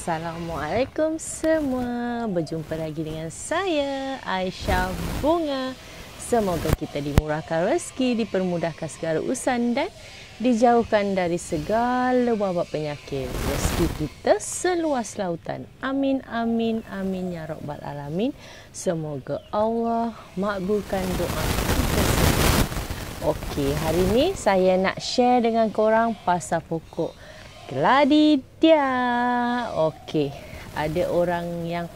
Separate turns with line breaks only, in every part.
Assalamualaikum semua. Berjumpa lagi dengan saya Aisyah Bunga. Semoga kita dimurahkan rezeki, dipermudahkan segala urusan dan dijauhkan dari segala wabak penyakit. Rezeki kita seluas lautan. Amin amin amin ya rabbal alamin. Semoga Allah makbulkan doa kita. Okey, hari ini saya nak share dengan korang pasal pokok. Gladi dia. Okey. Ada orang yang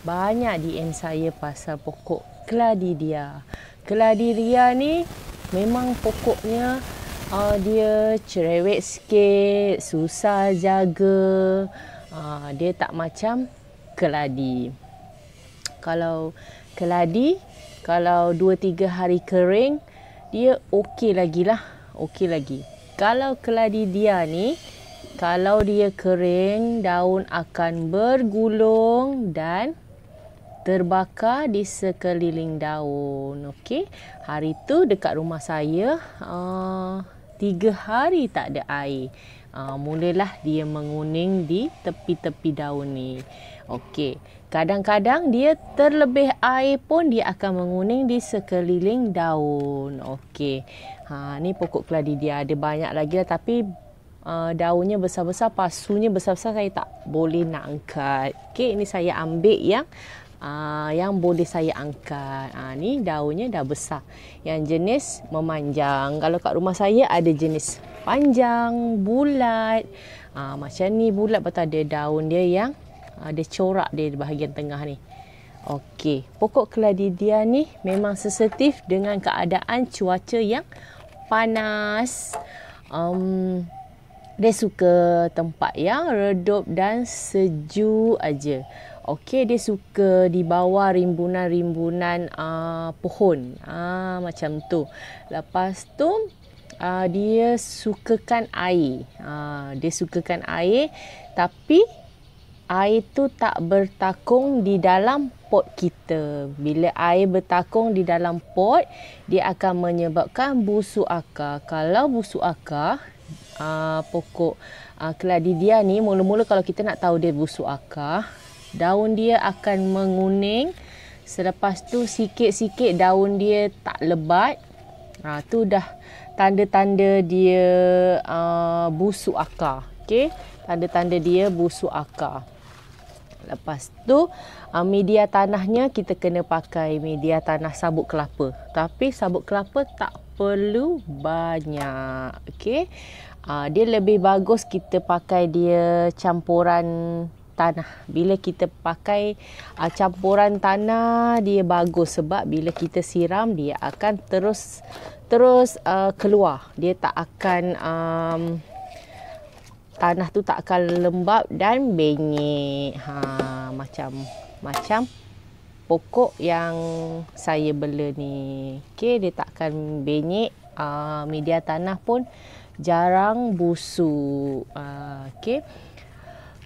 banyak DM saya pasal pokok Gladi dia. Gladi dia ni memang pokoknya uh, dia cerewet sikit, susah jaga. Uh, dia tak macam keladi. Kalau keladi, kalau 2-3 hari kering, dia okey lagi lah. Okey lagi. Kalau keladi dia ni, kalau dia kering, daun akan bergulung dan terbakar di sekeliling daun. Okey. Hari tu dekat rumah saya, uh, tiga hari tak ada air. Uh, mulalah dia menguning di tepi-tepi daun ni. Okey. Kadang-kadang dia terlebih air pun dia akan menguning di sekeliling daun. Okey. Ha ni pokok keladi dia ada banyak lagi lah tapi uh, daunnya besar-besar, pasunya besar-besar saya tak boleh nak angkat. Okey, ini saya ambil yang uh, yang boleh saya angkat. Uh, ni daunnya dah besar. Yang jenis memanjang. Kalau kat rumah saya ada jenis panjang, bulat. Uh, macam ni bulat betul ada daun dia yang ada corak dia di bahagian tengah ni. Okey, pokok keladidia ni memang sensitif dengan keadaan cuaca yang panas. Um, dia suka tempat yang redup dan sejuk aja. Okey, dia suka di bawah rimbunan-rimbunan uh, pohon. Ah uh, macam tu. Lepas tu uh, dia sukakan air. Ah uh, dia sukakan air tapi air tu tak bertakung di dalam pot kita. Bila air bertakung di dalam pot, dia akan menyebabkan busuk akar. Kalau busuk akar, uh, pokok uh, ah, dia ni mula-mula kalau kita nak tahu dia busuk akar daun dia akan menguning selepas tu sikit-sikit daun dia tak lebat uh, tu dah tanda-tanda dia uh, busuk akar okay? tanda-tanda dia busuk akar Lepas tu media tanahnya kita kena pakai media tanah sabut kelapa. Tapi sabut kelapa tak perlu banyak. Okey uh, dia lebih bagus kita pakai dia campuran tanah. Bila kita pakai uh, campuran tanah dia bagus sebab bila kita siram dia akan terus terus uh, keluar. Dia tak akan um, tanah tu tak akan lembab dan benyek. Ha macam macam pokok yang saya bela ni. Okay, dia tak akan benyik Uh, media tanah pun jarang busuk. Uh, ah, okay.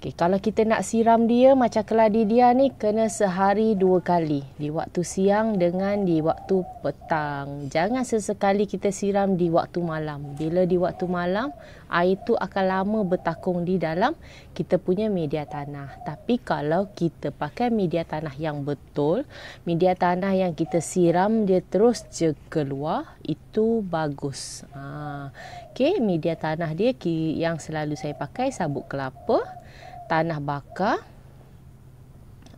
Okay, kalau kita nak siram dia macam keladi dia ni kena sehari dua kali di waktu siang dengan di waktu petang. Jangan sesekali kita siram di waktu malam. Bila di waktu malam, air tu akan lama bertakung di dalam kita punya media tanah. Tapi kalau kita pakai media tanah yang betul, media tanah yang kita siram dia terus je keluar, itu bagus. Ha. Ah, okay, media tanah dia yang selalu saya pakai sabuk kelapa tanah bakar,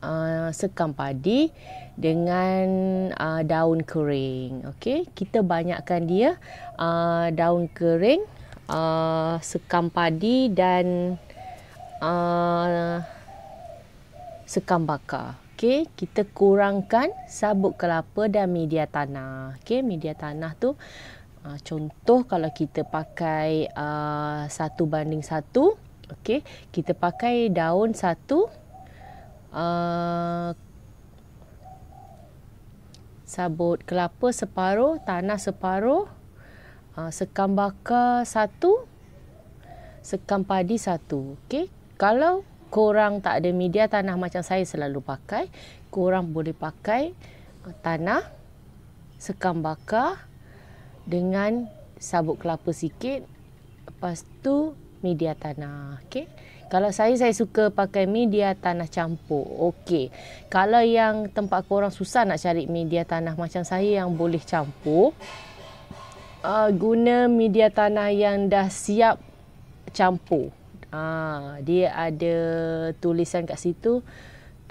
uh, sekam padi dengan uh, daun kering. Okey, kita banyakkan dia uh, daun kering, sekam padi dan sekam bakar. Okey, kita kurangkan sabut kelapa dan media tanah. Okey, media tanah tu contoh kalau kita pakai satu banding satu, Okey, kita pakai daun satu uh, sabut kelapa separuh, tanah separuh, uh, sekam bakar satu, sekam padi satu. Okey, kalau korang tak ada media tanah macam saya selalu pakai, korang boleh pakai uh, tanah sekam bakar dengan sabut kelapa sikit. Lepas tu media tanah. Okey. Kalau saya saya suka pakai media tanah campur. Okey. Kalau yang tempat kau orang susah nak cari media tanah macam saya yang boleh campur, uh, guna media tanah yang dah siap campur. Ah, dia ada tulisan kat situ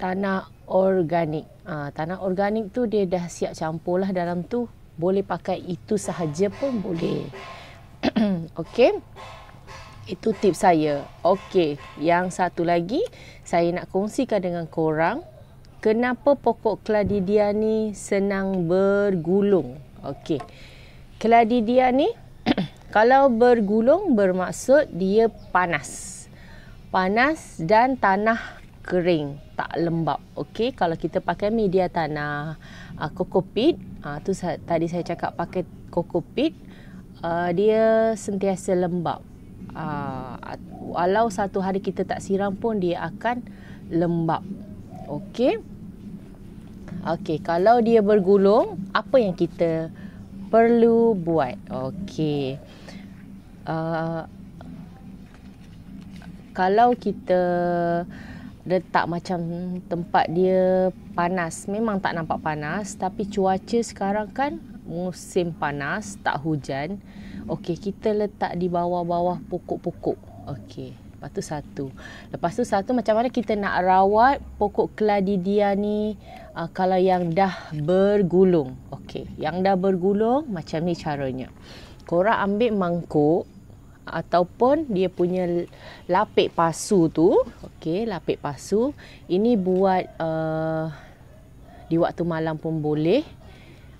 tanah organik. Ah, tanah organik tu dia dah siap campur lah dalam tu. Boleh pakai itu sahaja pun boleh. Okey. Itu tip saya. Okey, yang satu lagi saya nak kongsikan dengan korang. Kenapa pokok kladidia ni senang bergulung? Okey. Kladidia ni kalau bergulung bermaksud dia panas. Panas dan tanah kering, tak lembap. Okey, kalau kita pakai media tanah, uh, kokopit, ah uh, tu sa- tadi saya cakap pakai kokopit, uh, dia sentiasa lembap uh, walau satu hari kita tak siram pun dia akan lembap. Okey. Okey, kalau dia bergulung, apa yang kita perlu buat? Okey. Uh, kalau kita letak macam tempat dia panas, memang tak nampak panas, tapi cuaca sekarang kan musim panas tak hujan okey kita letak di bawah-bawah pokok-pokok okey lepas tu satu lepas tu satu macam mana kita nak rawat pokok kladidia ni uh, kalau yang dah bergulung okey yang dah bergulung macam ni caranya korang ambil mangkuk ataupun dia punya lapik pasu tu okey lapik pasu ini buat uh, di waktu malam pun boleh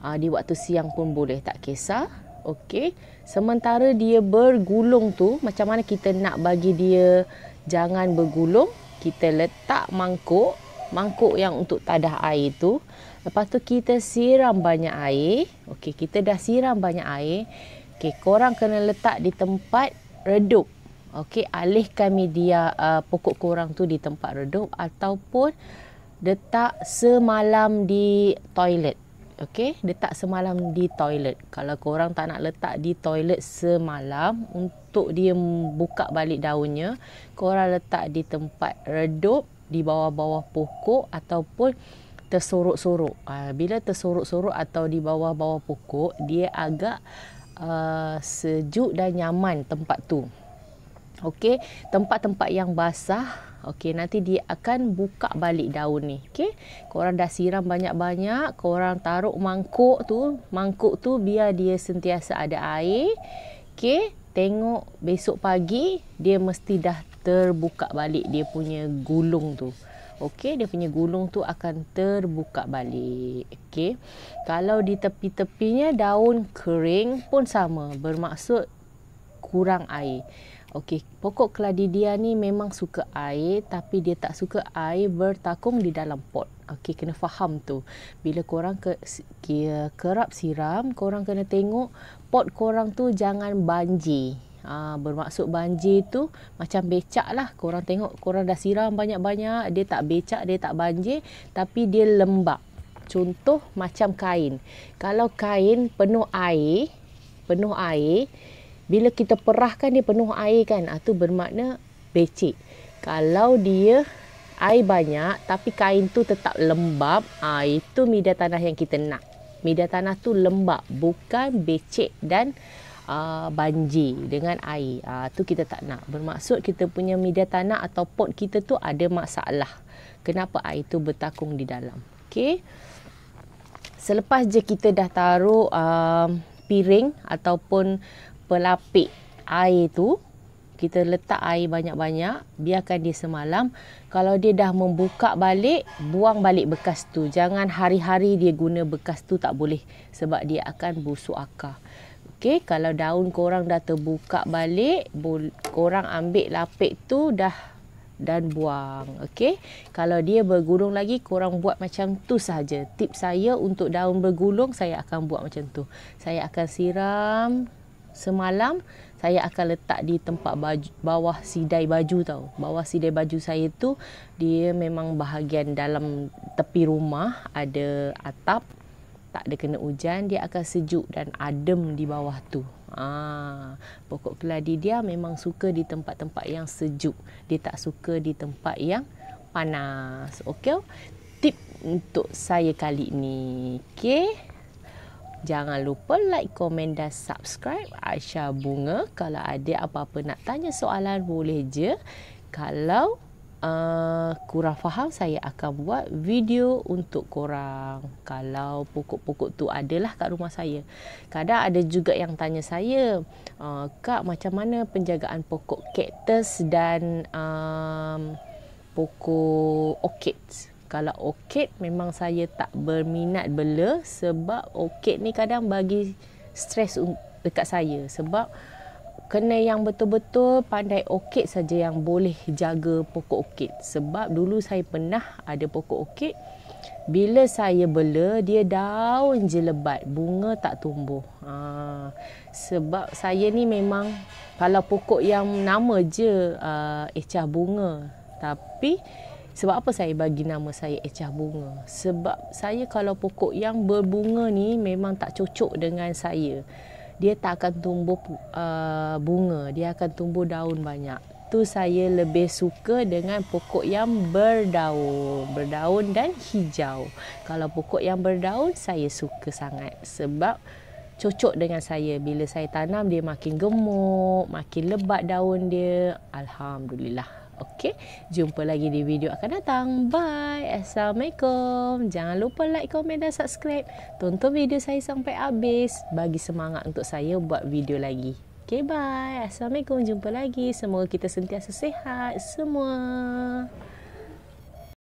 uh, ah, di waktu siang pun boleh tak kisah okey sementara dia bergulung tu macam mana kita nak bagi dia jangan bergulung kita letak mangkuk mangkuk yang untuk tadah air tu lepas tu kita siram banyak air okey kita dah siram banyak air okey korang kena letak di tempat redup okey alihkan media uh, pokok korang tu di tempat redup ataupun letak semalam di toilet Okey, letak semalam di toilet. Kalau kau orang tak nak letak di toilet semalam untuk dia buka balik daunnya, korang letak di tempat redup, di bawah-bawah pokok ataupun tersorok-sorok. Ah, bila tersorok-sorok atau di bawah-bawah pokok, dia agak uh, sejuk dan nyaman tempat tu. Okey, tempat-tempat yang basah, okey nanti dia akan buka balik daun ni. Okey. Korang dah siram banyak-banyak, korang taruh mangkuk tu, mangkuk tu biar dia sentiasa ada air. Okey, tengok besok pagi dia mesti dah terbuka balik dia punya gulung tu. Okey, dia punya gulung tu akan terbuka balik. Okey. Kalau di tepi-tepinya daun kering pun sama, bermaksud kurang air. Okey, pokok keladidia ni memang suka air tapi dia tak suka air bertakung di dalam pot. Okey, kena faham tu. Bila korang ke, kerap siram, korang kena tengok pot korang tu jangan banjir. Ha, bermaksud banjir tu macam becak lah. Korang tengok korang dah siram banyak-banyak, dia tak becak, dia tak banjir tapi dia lembab. Contoh macam kain. Kalau kain penuh air, penuh air, bila kita perahkan dia penuh air kan, itu ah, bermakna becek. Kalau dia air banyak tapi kain tu tetap lembab, ah, itu media tanah yang kita nak. Media tanah tu lembab, bukan becek dan Uh, banjir dengan air Itu ah, tu kita tak nak bermaksud kita punya media tanah atau pot kita tu ada masalah kenapa air tu bertakung di dalam okey selepas je kita dah taruh uh, piring ataupun pelapik air tu kita letak air banyak-banyak biarkan dia semalam kalau dia dah membuka balik buang balik bekas tu jangan hari-hari dia guna bekas tu tak boleh sebab dia akan busuk akar okey kalau daun korang dah terbuka balik korang ambil lapik tu dah dan buang okey kalau dia bergulung lagi korang buat macam tu saja tip saya untuk daun bergulung saya akan buat macam tu saya akan siram Semalam saya akan letak di tempat baju, bawah sidai baju tau. Bawah sidai baju saya tu dia memang bahagian dalam tepi rumah ada atap. Tak ada kena hujan, dia akan sejuk dan adem di bawah tu. Ah, pokok keladi dia memang suka di tempat-tempat yang sejuk. Dia tak suka di tempat yang panas. Okey? Tip untuk saya kali ni. Okey? Jangan lupa like, komen dan subscribe Aisyah Bunga. Kalau ada apa-apa nak tanya soalan boleh je. Kalau uh, kurang faham saya akan buat video untuk korang. Kalau pokok-pokok tu adalah kat rumah saya. Kadang ada juga yang tanya saya. Uh, Kak macam mana penjagaan pokok cactus dan um, pokok orchids? kalau orchid memang saya tak berminat bela sebab orchid ni kadang bagi stres um, dekat saya sebab kena yang betul-betul pandai orchid saja yang boleh jaga pokok orchid sebab dulu saya pernah ada pokok orchid bila saya bela dia daun je lebat bunga tak tumbuh ha, sebab saya ni memang kalau pokok yang nama je uh, ah, ecah eh, bunga tapi sebab apa saya bagi nama saya Ecah Bunga? Sebab saya kalau pokok yang berbunga ni memang tak cocok dengan saya. Dia tak akan tumbuh uh, bunga, dia akan tumbuh daun banyak. Tu saya lebih suka dengan pokok yang berdaun, berdaun dan hijau. Kalau pokok yang berdaun saya suka sangat sebab cocok dengan saya bila saya tanam dia makin gemuk, makin lebat daun dia. Alhamdulillah. Okey, jumpa lagi di video akan datang. Bye. Assalamualaikum. Jangan lupa like, komen dan subscribe. Tonton video saya sampai habis bagi semangat untuk saya buat video lagi. Okey, bye. Assalamualaikum. Jumpa lagi. Semoga kita sentiasa sehat semua.